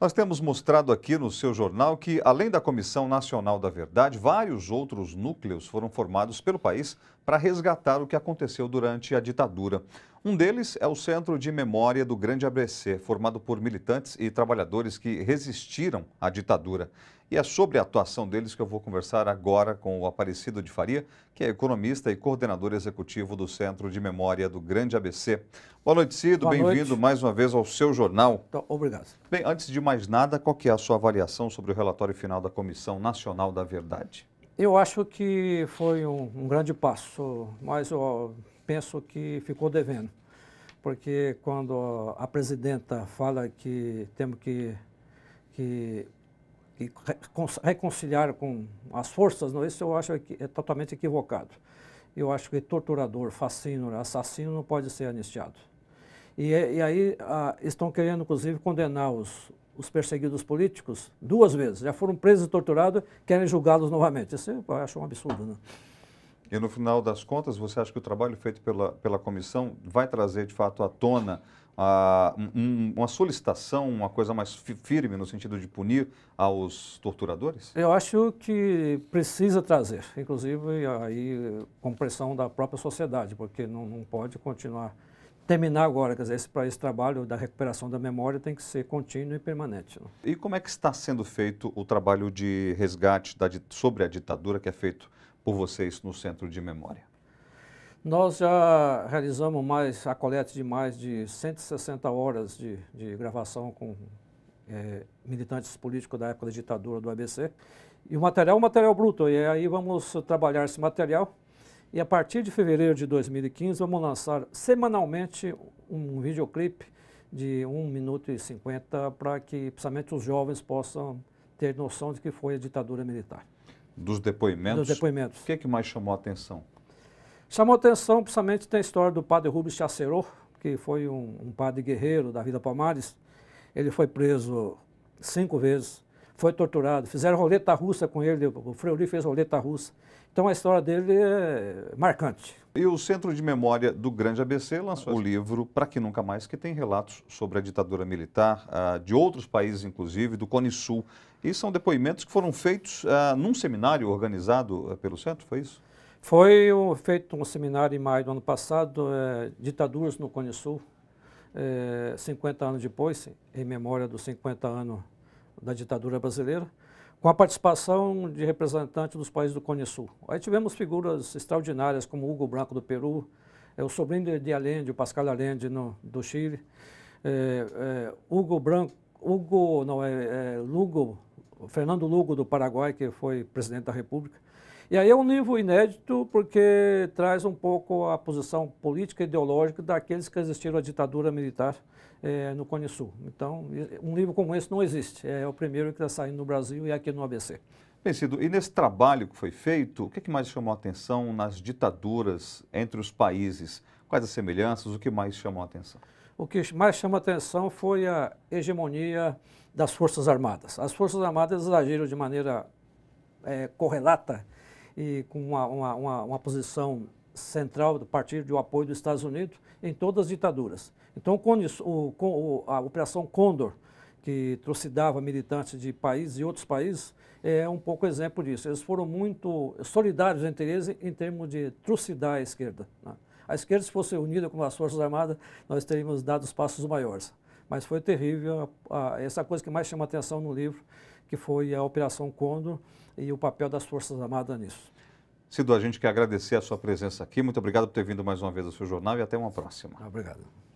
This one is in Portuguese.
Nós temos mostrado aqui no seu jornal que, além da Comissão Nacional da Verdade, vários outros núcleos foram formados pelo país para resgatar o que aconteceu durante a ditadura. Um deles é o Centro de Memória do Grande ABC, formado por militantes e trabalhadores que resistiram à ditadura. E é sobre a atuação deles que eu vou conversar agora com o Aparecido de Faria, que é economista e coordenador executivo do Centro de Memória do Grande ABC. Boa noite, Cido. Bem-vindo mais uma vez ao seu jornal. Então, obrigado. Bem, antes de mais nada, qual que é a sua avaliação sobre o relatório final da Comissão Nacional da Verdade? Eu acho que foi um, um grande passo, mas ó, penso que ficou devendo. Porque quando a presidenta fala que temos que, que, que reconciliar com as forças, não, isso eu acho que é totalmente equivocado. Eu acho que torturador, fascino, assassino não pode ser anistiado. E, e aí estão querendo, inclusive, condenar os, os perseguidos políticos duas vezes. Já foram presos e torturados, querem julgá-los novamente. Isso eu acho um absurdo, né? E no final das contas, você acha que o trabalho feito pela, pela comissão vai trazer de fato à tona a, um, uma solicitação, uma coisa mais firme no sentido de punir aos torturadores? Eu acho que precisa trazer, inclusive aí com pressão da própria sociedade, porque não, não pode continuar terminar agora, quer dizer, esse, esse trabalho da recuperação da memória tem que ser contínuo e permanente. Não? Né? E como é que está sendo feito o trabalho de resgate da, sobre a ditadura que é feito por vocês no Centro de Memória? Nós já realizamos mais a coleta de mais de 160 horas de, de gravação com é, militantes políticos da época da ditadura do ABC. E o material é um material bruto, e aí vamos trabalhar esse material. E a partir de fevereiro de 2015, vamos lançar semanalmente um videoclipe de 1 minuto e 50 para que, principalmente, os jovens possam ter noção de que foi a ditadura militar. Dos depoimentos? Dos depoimentos. O que, é que mais chamou a atenção? Chamou a atenção, principalmente, tem a história do padre Rubens Chacerô, que foi um, um padre guerreiro da Vida Palmares. Ele foi preso cinco vezes foi torturado. Fizeram roleta russa com ele, o Fleury fez roleta russa. Então a história dele é marcante. E o Centro de Memória do Grande ABC lançou o livro Para Que Nunca Mais, que tem relatos sobre a ditadura militar, uh, de outros países, inclusive, do Cone Sul. E são depoimentos que foram feitos uh, num seminário organizado uh, pelo centro, foi isso? Foi feito um seminário em maio do ano passado, eh, Ditaduras no Cone Sul, 50 eh, anos depois, em memória dos 50 anos da ditadura brasileira, com a participação de representantes dos países do Cone Sul. Aí tivemos figuras extraordinárias como Hugo Branco do Peru, é, o sobrinho de Allende, o Pascal Allende no, do Chile, é, é, Hugo Branco, Hugo, não, é, é Lugo, Fernando Lugo do Paraguai, que foi presidente da República. E aí é um livro inédito porque traz um pouco a posição política e ideológica daqueles que resistiram à ditadura militar é, no Cone Sul. Então, um livro como esse não existe. É, é o primeiro que está saindo no Brasil e aqui no ABC. Vencido, e nesse trabalho que foi feito, o que, é que mais chamou a atenção nas ditaduras entre os países? Quais as semelhanças? O que mais chamou a atenção? O que mais chama a atenção foi a hegemonia das Forças Armadas. As Forças Armadas agiram de maneira é, correlata e com uma, uma, uma, uma posição central do partido de um apoio dos Estados Unidos em todas as ditaduras. Então, o, o, a Operação Condor, que trucidava militantes de países e outros países, é um pouco exemplo disso. Eles foram muito solidários entre eles em termos de trucidar a esquerda. Né? A esquerda, se fosse unida com as Forças Armadas, nós teríamos dado os passos maiores. Mas foi terrível, a, a, essa coisa que mais chama atenção no livro, que foi a Operação Condor e o papel das Forças Armadas nisso. Cido, a gente quer agradecer a sua presença aqui. Muito obrigado por ter vindo mais uma vez ao seu jornal e até uma próxima. Obrigado.